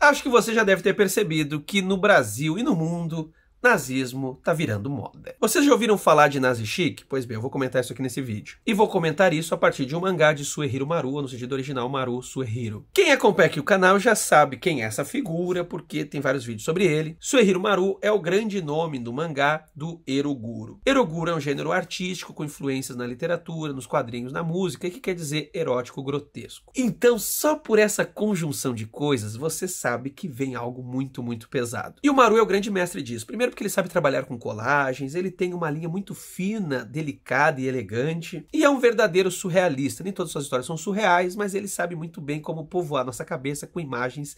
Acho que você já deve ter percebido que no Brasil e no mundo Nazismo tá virando moda. Vocês já ouviram falar de nazi chic? Pois bem, eu vou comentar isso aqui nesse vídeo. E vou comentar isso a partir de um mangá de Suehiro Maru, no sentido original Maru Suehiro. Quem acompanha aqui o canal já sabe quem é essa figura, porque tem vários vídeos sobre ele. Suehiro Maru é o grande nome do mangá do Eroguro. Eroguro é um gênero artístico com influências na literatura, nos quadrinhos, na música, e que quer dizer erótico grotesco. Então, só por essa conjunção de coisas, você sabe que vem algo muito, muito pesado. E o Maru é o grande mestre disso. Primeiro Primeiro porque ele sabe trabalhar com colagens, ele tem uma linha muito fina, delicada e elegante, e é um verdadeiro surrealista. Nem todas suas histórias são surreais, mas ele sabe muito bem como povoar nossa cabeça com imagens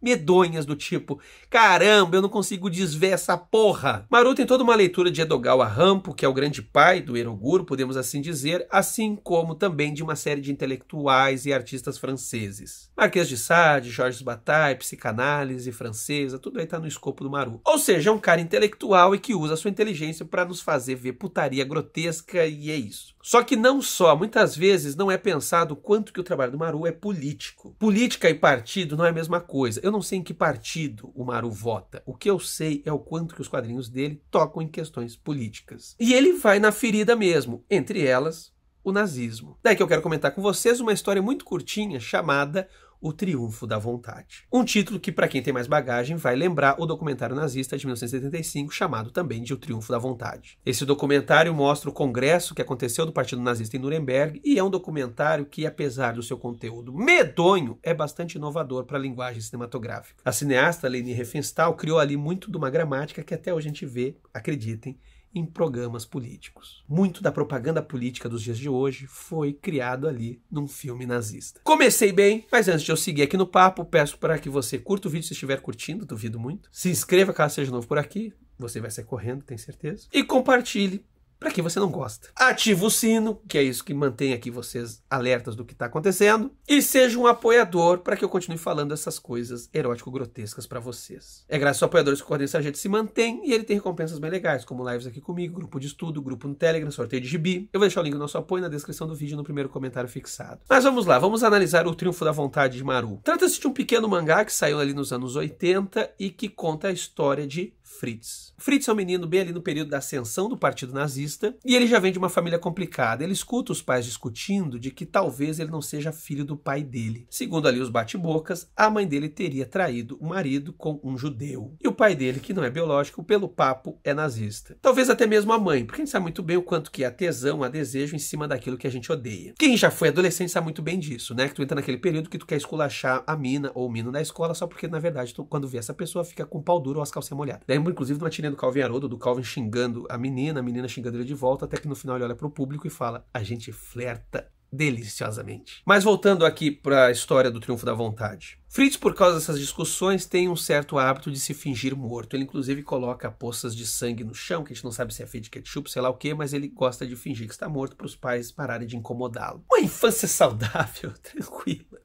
medonhas do tipo: caramba, eu não consigo desver essa porra. Maru tem toda uma leitura de Edogawa Rampo, que é o grande pai do Eroguro, podemos assim dizer, assim como também de uma série de intelectuais e artistas franceses. Marquês de Sade, Georges Bataille, psicanálise francesa, tudo aí está no escopo do Maru. Ou seja, é um cara intelectual e que usa a sua inteligência para nos fazer ver putaria grotesca e é isso. Só que não só, muitas vezes não é pensado quanto que o trabalho do Maru é político. Política e partido não é a mesma coisa eu não sei em que partido o Maru vota. O que eu sei é o quanto que os quadrinhos dele tocam em questões políticas. E ele vai na ferida mesmo, entre elas o nazismo. Daí que eu quero comentar com vocês uma história muito curtinha chamada o Triunfo da Vontade. Um título que, para quem tem mais bagagem, vai lembrar o documentário nazista de 1975, chamado também de O Triunfo da Vontade. Esse documentário mostra o congresso que aconteceu do Partido Nazista em Nuremberg e é um documentário que, apesar do seu conteúdo medonho, é bastante inovador para a linguagem cinematográfica. A cineasta Leni Riefenstahl criou ali muito de uma gramática que até hoje a gente vê, acreditem, em programas políticos. Muito da propaganda política dos dias de hoje foi criado ali num filme nazista. Comecei bem, mas antes de eu seguir aqui no papo, peço para que você curta o vídeo se estiver curtindo, duvido muito. Se inscreva caso seja novo por aqui, você vai sair correndo, tenho certeza. E compartilhe para quem você não gosta. Ative o sino, que é isso que mantém aqui vocês alertas do que está acontecendo, e seja um apoiador para que eu continue falando essas coisas erótico-grotescas para vocês. É graças aos apoiadores que o Ordem Gente se mantém e ele tem recompensas bem legais, como lives aqui comigo, grupo de estudo, grupo no Telegram, sorteio de gibi. Eu vou deixar o link do nosso apoio na descrição do vídeo no primeiro comentário fixado. Mas vamos lá, vamos analisar o Triunfo da Vontade de Maru. Trata-se de um pequeno mangá que saiu ali nos anos 80 e que conta a história de Fritz. Fritz é um menino bem ali no período da ascensão do Partido Nazista e ele já vem de uma família complicada. Ele escuta os pais discutindo de que talvez ele não seja filho do pai dele. Segundo ali os bate-bocas, a mãe dele teria traído o marido com um judeu. E o pai dele, que não é biológico, pelo papo é nazista. Talvez até mesmo a mãe, porque a gente sabe muito bem o quanto que a tesão, a desejo em cima daquilo que a gente odeia. Quem já foi adolescente sabe muito bem disso, né? Que tu entra naquele período que tu quer esculachar a mina ou o menino na escola só porque, na verdade, tu, quando vê essa pessoa, fica com o pau duro ou as calcinhas molhadas. Daí lembro, inclusive, de uma tirinha do Calvin Haroldo, do Calvin xingando a menina, a menina xingando ele de volta, até que no final ele olha para o público e fala: A gente flerta deliciosamente. Mas voltando aqui para a história do Triunfo da Vontade. Fritz, por causa dessas discussões, tem um certo hábito de se fingir morto. Ele, inclusive, coloca poças de sangue no chão, que a gente não sabe se é feito de ketchup, sei lá o que, mas ele gosta de fingir que está morto para os pais pararem de incomodá-lo. Uma infância saudável, tranquila.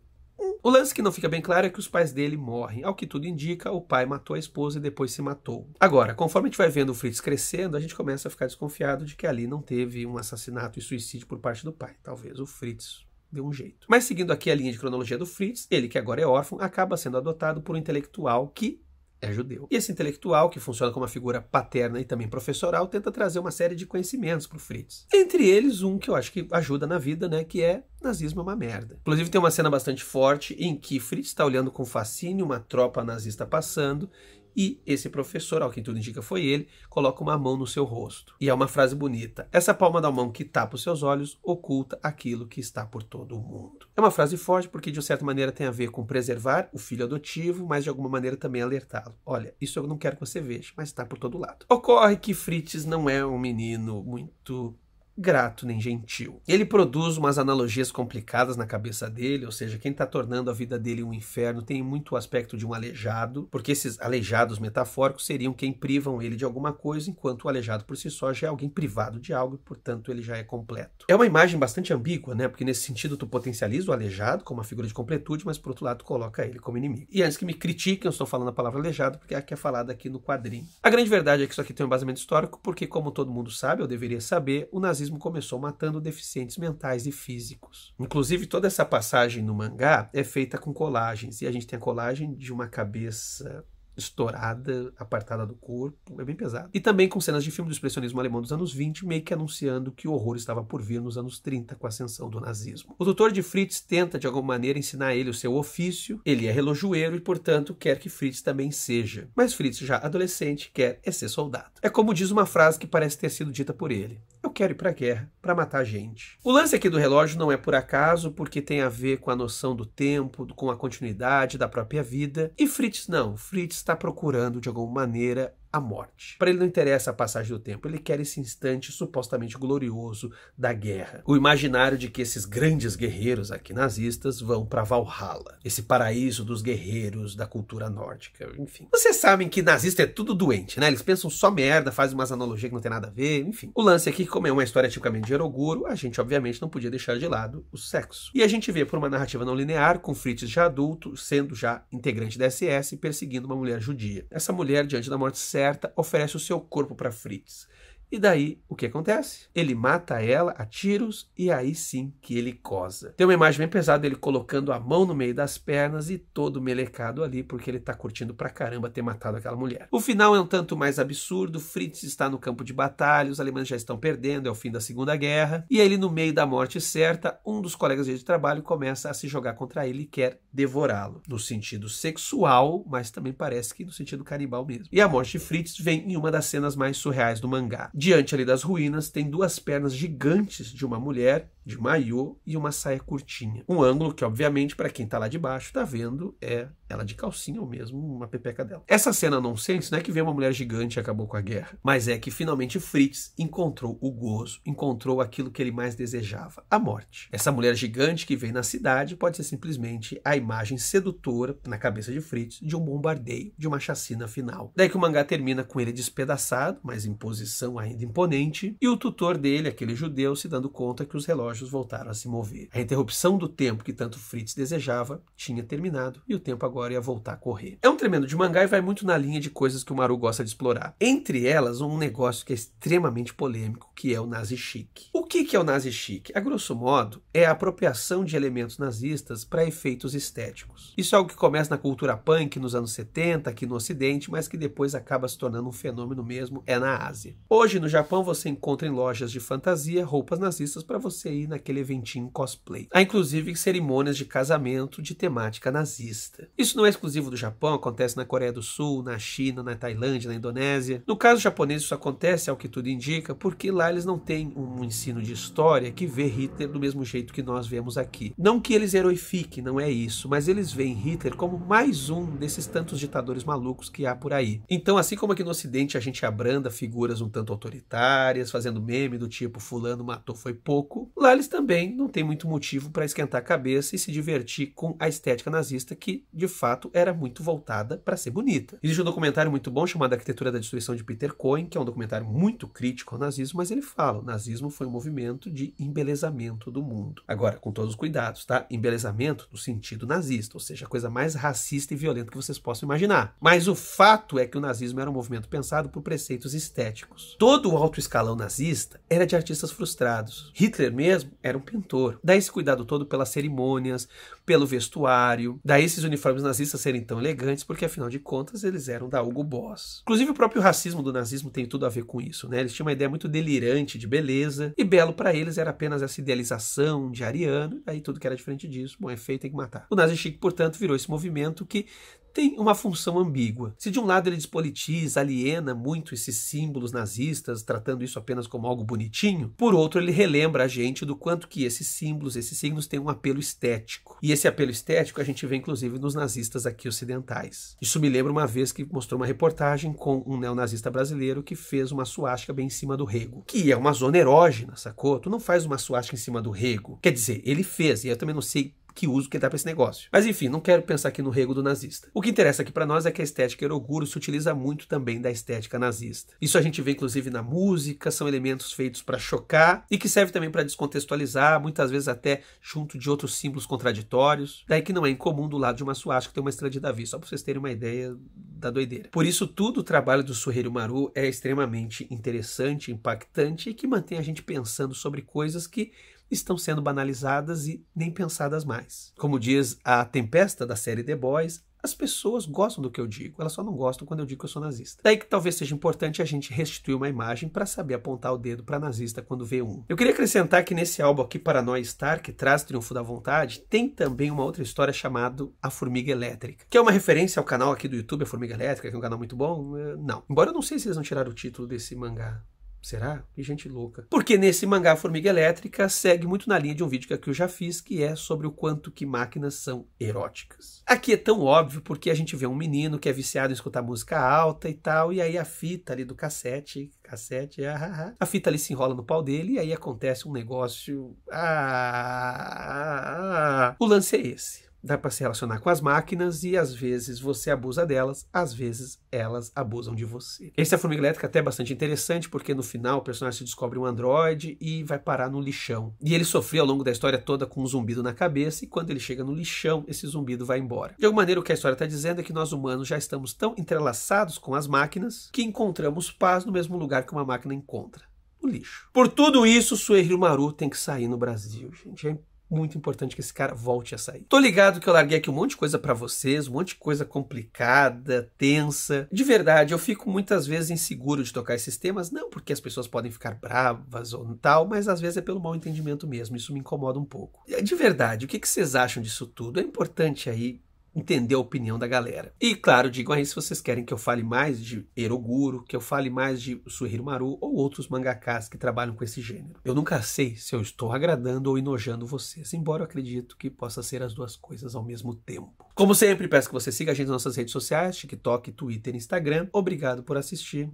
O lance que não fica bem claro é que os pais dele morrem. Ao que tudo indica, o pai matou a esposa e depois se matou. Agora, conforme a gente vai vendo o Fritz crescendo, a gente começa a ficar desconfiado de que ali não teve um assassinato e suicídio por parte do pai. Talvez o Fritz deu um jeito. Mas seguindo aqui a linha de cronologia do Fritz, ele que agora é órfão, acaba sendo adotado por um intelectual que é judeu. E esse intelectual, que funciona como uma figura paterna e também professoral, tenta trazer uma série de conhecimentos para o Fritz. Entre eles, um que eu acho que ajuda na vida, né, que é nazismo é uma merda. Inclusive tem uma cena bastante forte em que Fritz está olhando com fascínio uma tropa nazista passando e esse professor, ao que tudo indica foi ele, coloca uma mão no seu rosto. E é uma frase bonita: Essa palma da mão que tapa os seus olhos oculta aquilo que está por todo o mundo. É uma frase forte porque, de certa maneira, tem a ver com preservar o filho adotivo, mas de alguma maneira também alertá-lo. Olha, isso eu não quero que você veja, mas está por todo lado. Ocorre que Fritz não é um menino muito grato nem gentil. Ele produz umas analogias complicadas na cabeça dele, ou seja, quem está tornando a vida dele um inferno tem muito o aspecto de um aleijado, porque esses aleijados metafóricos seriam quem privam ele de alguma coisa, enquanto o aleijado por si só já é alguém privado de algo e, portanto, ele já é completo. É uma imagem bastante ambígua, né? Porque nesse sentido tu potencializa o aleijado como uma figura de completude, mas por outro lado tu coloca ele como inimigo. E antes que me critiquem, eu estou falando a palavra aleijado porque é a que é falada aqui no quadrinho. A grande verdade é que isso aqui tem um baseamento histórico, porque como todo mundo sabe, eu deveria saber, o nazismo nazismo começou matando deficientes mentais e físicos. Inclusive, toda essa passagem no mangá é feita com colagens, e a gente tem a colagem de uma cabeça estourada, apartada do corpo, é bem pesado. E também com cenas de filme do expressionismo alemão dos anos 20, meio que anunciando que o horror estava por vir nos anos 30 com a ascensão do nazismo. O doutor de Fritz tenta de alguma maneira ensinar a ele o seu ofício, ele é relojoeiro e, portanto, quer que Fritz também seja. Mas Fritz, já adolescente, quer é ser soldado. É como diz uma frase que parece ter sido dita por ele eu quero ir para a guerra para matar gente. O lance aqui do relógio não é por acaso, porque tem a ver com a noção do tempo, com a continuidade da própria vida. E Fritz não. Fritz está procurando, de alguma maneira, a morte. Para ele não interessa a passagem do tempo, ele quer esse instante supostamente glorioso da guerra. O imaginário de que esses grandes guerreiros aqui nazistas vão para Valhalla, esse paraíso dos guerreiros da cultura nórdica, enfim. Vocês sabem que nazista é tudo doente, né? Eles pensam só merda, fazem umas analogias que não tem nada a ver, enfim. O lance aqui, é como é uma história tipicamente de Eroguro, a gente obviamente não podia deixar de lado o sexo. E a gente vê por uma narrativa não linear, com Fritz já adulto, sendo já integrante da SS, perseguindo uma mulher judia. Essa mulher, diante da morte certa, oferece o seu corpo para Fritz. E daí, o que acontece? Ele mata ela a tiros e aí sim que ele cosa. Tem uma imagem bem pesada dele colocando a mão no meio das pernas e todo melecado ali, porque ele tá curtindo pra caramba ter matado aquela mulher. O final é um tanto mais absurdo, Fritz está no campo de batalha, os alemães já estão perdendo, é o fim da Segunda Guerra, e ele no meio da morte certa, um dos colegas de trabalho começa a se jogar contra ele e quer devorá-lo, no sentido sexual, mas também parece que no sentido canibal mesmo. E a morte de Fritz vem em uma das cenas mais surreais do mangá. Diante ali das ruínas, tem duas pernas gigantes de uma mulher, de maiô e uma saia curtinha. Um ângulo que, obviamente, para quem está lá de baixo, está vendo, é ela de calcinha ou mesmo uma pepeca dela. Essa cena nonsense não é que vê uma mulher gigante e acabou com a guerra, mas é que finalmente Fritz encontrou o gozo, encontrou aquilo que ele mais desejava, a morte. Essa mulher gigante que vem na cidade pode ser simplesmente a imagem sedutora, na cabeça de Fritz, de um bombardeio, de uma chacina final. Daí que o mangá termina com ele despedaçado, mas em posição ainda ainda imponente, e o tutor dele, aquele judeu, se dando conta que os relógios voltaram a se mover. A interrupção do tempo que tanto Fritz desejava tinha terminado e o tempo agora ia voltar a correr. É um tremendo de mangá e vai muito na linha de coisas que o Maru gosta de explorar. Entre elas, um negócio que é extremamente polêmico, que é o nazi chic O que, que é o nazi chic A grosso modo, é a apropriação de elementos nazistas para efeitos estéticos. Isso é algo que começa na cultura punk nos anos 70 aqui no ocidente, mas que depois acaba se tornando um fenômeno mesmo é na Ásia. Hoje no Japão você encontra em lojas de fantasia roupas nazistas para você ir naquele eventinho cosplay. Há inclusive cerimônias de casamento de temática nazista. Isso não é exclusivo do Japão, acontece na Coreia do Sul, na China, na Tailândia, na Indonésia. No caso japonês isso acontece, ao que tudo indica, porque lá eles não têm um ensino de história que vê Hitler do mesmo jeito que nós vemos aqui. Não que eles heroifiquem, não é isso, mas eles veem Hitler como mais um desses tantos ditadores malucos que há por aí. Então, assim como aqui no Ocidente a gente abranda figuras um tanto autoritárias, autoritárias, fazendo meme do tipo fulano matou foi pouco, lá eles também não têm muito motivo para esquentar a cabeça e se divertir com a estética nazista que, de fato, era muito voltada para ser bonita. Existe um documentário muito bom chamado Arquitetura da Destruição de Peter Cohen, que é um documentário muito crítico ao nazismo, mas ele fala: o nazismo foi um movimento de embelezamento do mundo. Agora, com todos os cuidados, tá? Embelezamento no sentido nazista, ou seja, a coisa mais racista e violenta que vocês possam imaginar. Mas o fato é que o nazismo era um movimento pensado por preceitos estéticos. Todo Todo o alto escalão nazista era de artistas frustrados. Hitler mesmo era um pintor. Daí esse cuidado todo pelas cerimônias, pelo vestuário, daí esses uniformes nazistas serem tão elegantes, porque afinal de contas eles eram da Hugo Boss. Inclusive o próprio racismo do nazismo tem tudo a ver com isso, né? Eles tinham uma ideia muito delirante de beleza, e belo para eles era apenas essa idealização de ariano, e daí tudo que era diferente disso, bom, é feito, tem que matar. O nazi chique, portanto, virou esse movimento que tem uma função ambígua. Se de um lado ele despolitiza, aliena muito esses símbolos nazistas, tratando isso apenas como algo bonitinho, por outro ele relembra a gente do quanto que esses símbolos, esses signos têm um apelo estético. E esse apelo estético a gente vê inclusive nos nazistas aqui ocidentais. Isso me lembra uma vez que mostrou uma reportagem com um neonazista brasileiro que fez uma suástica bem em cima do rego, que é uma zona erógena, sacou? Tu não faz uma suástica em cima do rego. Quer dizer, ele fez, e eu também não sei que uso que dá para esse negócio. Mas enfim, não quero pensar aqui no rego do nazista. O que interessa aqui para nós é que a estética Eroguro se utiliza muito também da estética nazista. Isso a gente vê inclusive na música, são elementos feitos para chocar e que serve também para descontextualizar, muitas vezes até junto de outros símbolos contraditórios. Daí que não é incomum do lado de uma suástica ter uma estrela de Davi, só para vocês terem uma ideia da doideira. Por isso, tudo o trabalho do Suheiro Maru é extremamente interessante, impactante e que mantém a gente pensando sobre coisas que estão sendo banalizadas e nem pensadas mais. Como diz a Tempesta da série The Boys, as pessoas gostam do que eu digo, elas só não gostam quando eu digo que eu sou nazista. Daí que talvez seja importante a gente restituir uma imagem para saber apontar o dedo para nazista quando vê um. Eu queria acrescentar que nesse álbum aqui, Paranoia Star, que traz Triunfo da Vontade, tem também uma outra história chamada A Formiga Elétrica, que é uma referência ao canal aqui do YouTube, A Formiga Elétrica, que é um canal muito bom. Eh, não. Embora eu não sei se eles não tiraram o título desse mangá. Será? Que gente louca. Porque nesse mangá Formiga Elétrica segue muito na linha de um vídeo que eu já fiz, que é sobre o quanto que máquinas são eróticas. Aqui é tão óbvio porque a gente vê um menino que é viciado em escutar música alta e tal, e aí a fita ali do cassete, cassete, ah, ah, ah, a fita ali se enrola no pau dele e aí acontece um negócio. ah. ah, ah, ah. O lance é esse dá para se relacionar com as máquinas e às vezes você abusa delas, às vezes elas abusam de você. Esse é a Formiga Elétrica até bastante interessante porque no final o personagem se descobre um androide e vai parar no lixão. E ele sofreu ao longo da história toda com um zumbido na cabeça e quando ele chega no lixão, esse zumbido vai embora. De alguma maneira o que a história está dizendo é que nós humanos já estamos tão entrelaçados com as máquinas que encontramos paz no mesmo lugar que uma máquina encontra. O lixo. Por tudo isso, Suehiro Maru tem que sair no Brasil, gente. É muito importante que esse cara volte a sair. Tô ligado que eu larguei aqui um monte de coisa para vocês, um monte de coisa complicada, tensa. De verdade, eu fico muitas vezes inseguro de tocar esses temas, não porque as pessoas podem ficar bravas ou tal, mas às vezes é pelo mau entendimento mesmo. Isso me incomoda um pouco. De verdade, o que vocês acham disso tudo? É importante aí entender a opinião da galera. E claro, digam aí se vocês querem que eu fale mais de Eroguro, que eu fale mais de Suhiru Maru ou outros mangakás que trabalham com esse gênero. Eu nunca sei se eu estou agradando ou enojando vocês, embora eu acredito que possa ser as duas coisas ao mesmo tempo. Como sempre, peço que você siga a gente nas nossas redes sociais, TikTok, Twitter, e Instagram. Obrigado por assistir.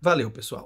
Valeu, pessoal!